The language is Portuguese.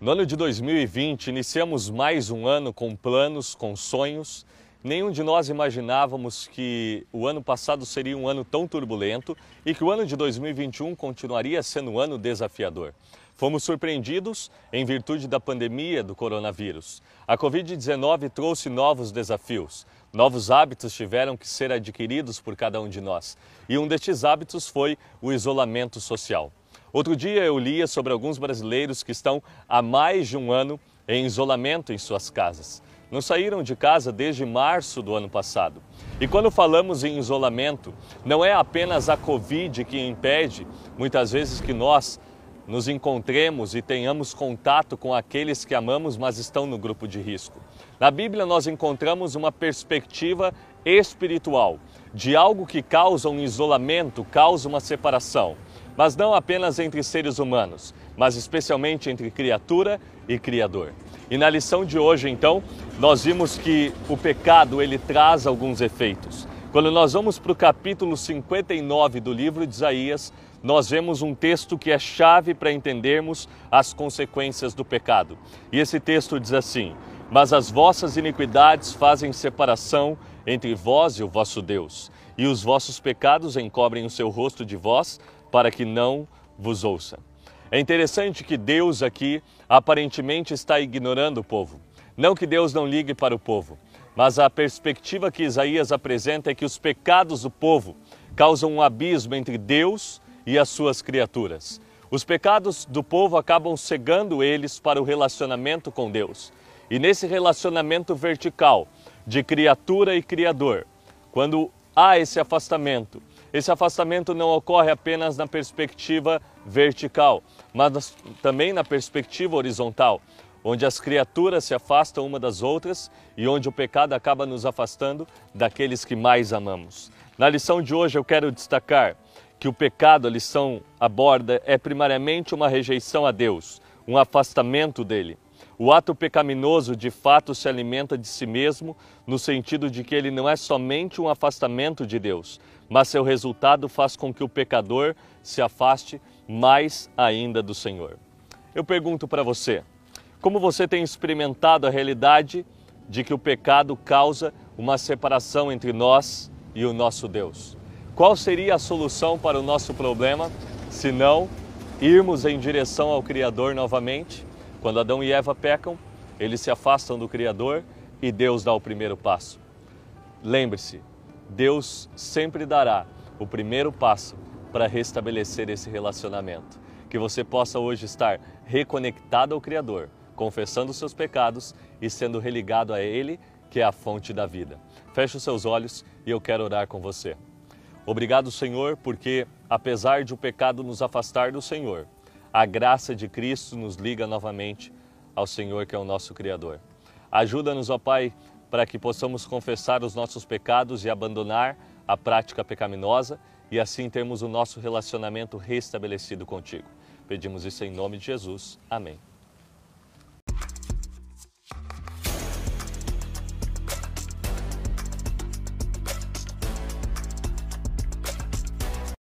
No ano de 2020, iniciamos mais um ano com planos, com sonhos. Nenhum de nós imaginávamos que o ano passado seria um ano tão turbulento e que o ano de 2021 continuaria sendo um ano desafiador. Fomos surpreendidos em virtude da pandemia do coronavírus. A Covid-19 trouxe novos desafios. Novos hábitos tiveram que ser adquiridos por cada um de nós. E um destes hábitos foi o isolamento social. Outro dia eu lia sobre alguns brasileiros que estão há mais de um ano em isolamento em suas casas. Não saíram de casa desde março do ano passado. E quando falamos em isolamento, não é apenas a Covid que impede, muitas vezes, que nós nos encontremos e tenhamos contato com aqueles que amamos, mas estão no grupo de risco. Na Bíblia, nós encontramos uma perspectiva espiritual de algo que causa um isolamento, causa uma separação mas não apenas entre seres humanos, mas especialmente entre criatura e criador. E na lição de hoje, então, nós vimos que o pecado ele traz alguns efeitos. Quando nós vamos para o capítulo 59 do livro de Isaías, nós vemos um texto que é chave para entendermos as consequências do pecado. E esse texto diz assim: Mas as vossas iniquidades fazem separação entre vós e o vosso Deus, e os vossos pecados encobrem o seu rosto de vós, para que não vos ouça. É interessante que Deus aqui aparentemente está ignorando o povo. Não que Deus não ligue para o povo, mas a perspectiva que Isaías apresenta é que os pecados do povo causam um abismo entre Deus e as suas criaturas. Os pecados do povo acabam cegando eles para o relacionamento com Deus. E nesse relacionamento vertical de criatura e criador, quando há esse afastamento, esse afastamento não ocorre apenas na perspectiva vertical, mas também na perspectiva horizontal, onde as criaturas se afastam uma das outras e onde o pecado acaba nos afastando daqueles que mais amamos. Na lição de hoje eu quero destacar que o pecado, a lição aborda, é primariamente uma rejeição a Deus, um afastamento dele. O ato pecaminoso de fato se alimenta de si mesmo, no sentido de que ele não é somente um afastamento de Deus, mas seu resultado faz com que o pecador se afaste mais ainda do Senhor. Eu pergunto para você, como você tem experimentado a realidade de que o pecado causa uma separação entre nós e o nosso Deus? Qual seria a solução para o nosso problema se não irmos em direção ao Criador novamente? Quando Adão e Eva pecam, eles se afastam do Criador e Deus dá o primeiro passo. Lembre-se, Deus sempre dará o primeiro passo para restabelecer esse relacionamento. Que você possa hoje estar reconectado ao Criador, confessando seus pecados e sendo religado a Ele, que é a fonte da vida. Feche os seus olhos e eu quero orar com você. Obrigado, Senhor, porque apesar de o pecado nos afastar do Senhor, a graça de Cristo nos liga novamente ao Senhor, que é o nosso Criador. Ajuda-nos, ó Pai, para que possamos confessar os nossos pecados e abandonar a prática pecaminosa e assim termos o nosso relacionamento restabelecido contigo. Pedimos isso em nome de Jesus. Amém.